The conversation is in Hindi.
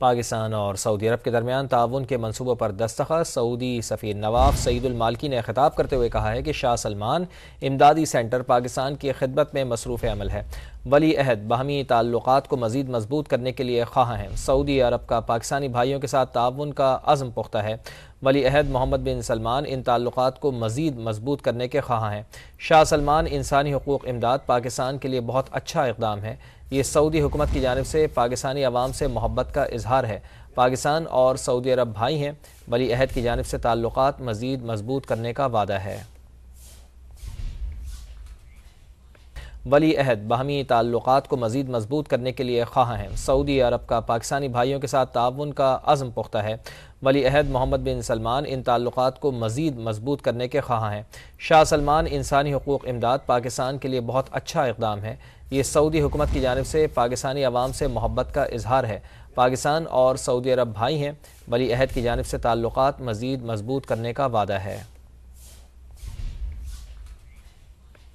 पाकिस्तान और सऊदी अरब के दरमियान ताउन के मनसूबों पर दस्तखत सऊदी सफ़ी नवाब सईदुलमालकी ने खिताब करते हुए कहा है कि शाह सलमान इमदादी सेंटर पाकिस्तान की खिदमत में मसरूफ़ अमल है वली अहद बाहमी ताल्लुक को मजीद मजबूत करने के लिए ख्वाह हैं सऊदी अरब का पाकिस्तानी भाइयों के साथ ताउन का अज़म पुख्ता है वली अहद मोहम्मद बिन सलमान इन ताल्लुक को मजीद मजबूत करने के ख्वाह हैं शाह सलमान इंसानी हकूक़ इमदाद पाकिस्तान के लिए बहुत अच्छा इकदाम है ये सऊदी हुकूमत की जानब से पाकिस्तानी आवाम से मोहब्बत का इजहार है पाकिस्तान और सऊदी अरब भाई हैं वली अहद की जानब से ताल्लुक मजीद मजबूत करने का वादा है वली अहद बाहमी ताल्लुक को मज़ीद मजबूत करने के लिए ख्वाह हैं सऊदी अरब का पाकिस्तानी भाइयों के साथ ताउन का अज़म पुख्ता है वली अहद मोहम्मद बिन सलमान इन ताल्लुक को मज़ीद मजबूत करने के ख्वाह हैं शाह सलमान इंसानी हकूक़ इमदाद पाकिस्तान के लिए बहुत अच्छा इकदाम है ये सऊदी हुकूमत की जानब से पाकिस्तानी आवाम से मोहब्बत का इजहार है पाकिस्तान और सऊदी अरब भाई हैं वली अहद की जानब से ताल्लुक मज़ीद मजबूत करने का वादा है